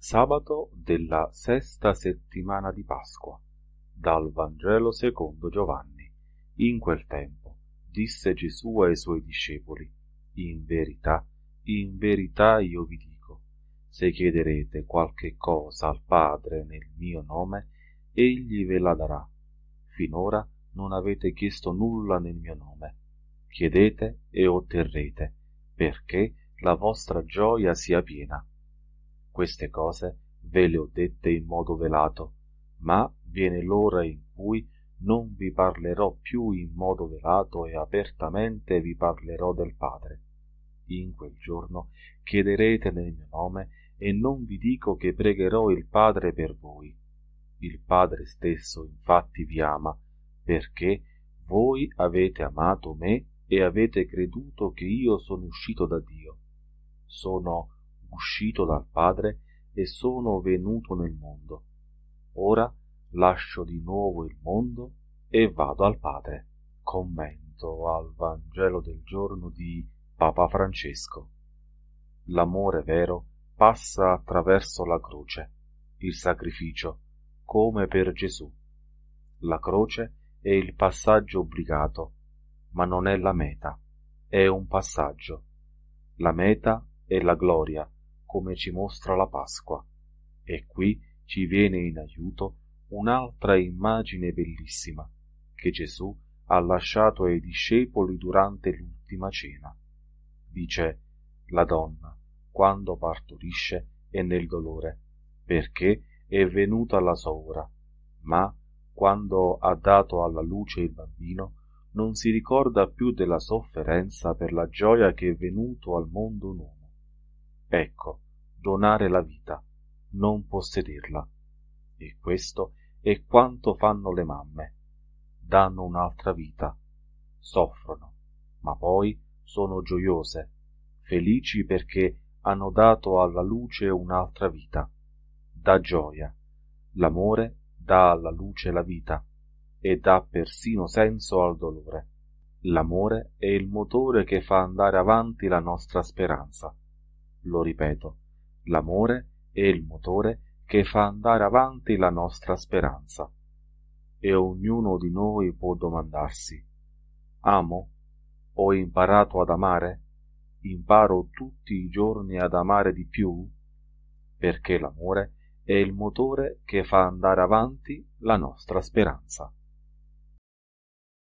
Sabato della sesta settimana di Pasqua. Dal Vangelo secondo Giovanni. In quel tempo disse Gesù ai suoi discepoli, In verità, in verità io vi dico, se chiederete qualche cosa al Padre nel mio nome, egli ve la darà. Finora non avete chiesto nulla nel mio nome. Chiedete e otterrete, perché la vostra gioia sia piena queste cose ve le ho dette in modo velato, ma viene l'ora in cui non vi parlerò più in modo velato e apertamente vi parlerò del Padre. In quel giorno chiederete nel mio nome e non vi dico che pregherò il Padre per voi. Il Padre stesso infatti vi ama, perché voi avete amato me e avete creduto che io sono uscito da Dio. Sono uscito dal Padre e sono venuto nel mondo. Ora lascio di nuovo il mondo e vado al Padre. Commento al Vangelo del giorno di Papa Francesco. L'amore vero passa attraverso la croce, il sacrificio, come per Gesù. La croce è il passaggio obbligato, ma non è la meta, è un passaggio. La meta è la gloria, come ci mostra la Pasqua. E qui ci viene in aiuto un'altra immagine bellissima che Gesù ha lasciato ai discepoli durante l'ultima cena. Dice la donna, quando partorisce è nel dolore, perché è venuta la sua ora, ma quando ha dato alla luce il bambino, non si ricorda più della sofferenza per la gioia che è venuto al mondo nuovo Ecco, donare la vita, non possederla. E questo è quanto fanno le mamme. Danno un'altra vita, soffrono, ma poi sono gioiose, felici perché hanno dato alla luce un'altra vita. Dà gioia. L'amore dà alla luce la vita e dà persino senso al dolore. L'amore è il motore che fa andare avanti la nostra speranza lo ripeto, l'amore è il motore che fa andare avanti la nostra speranza. E ognuno di noi può domandarsi, amo? Ho imparato ad amare? Imparo tutti i giorni ad amare di più? Perché l'amore è il motore che fa andare avanti la nostra speranza.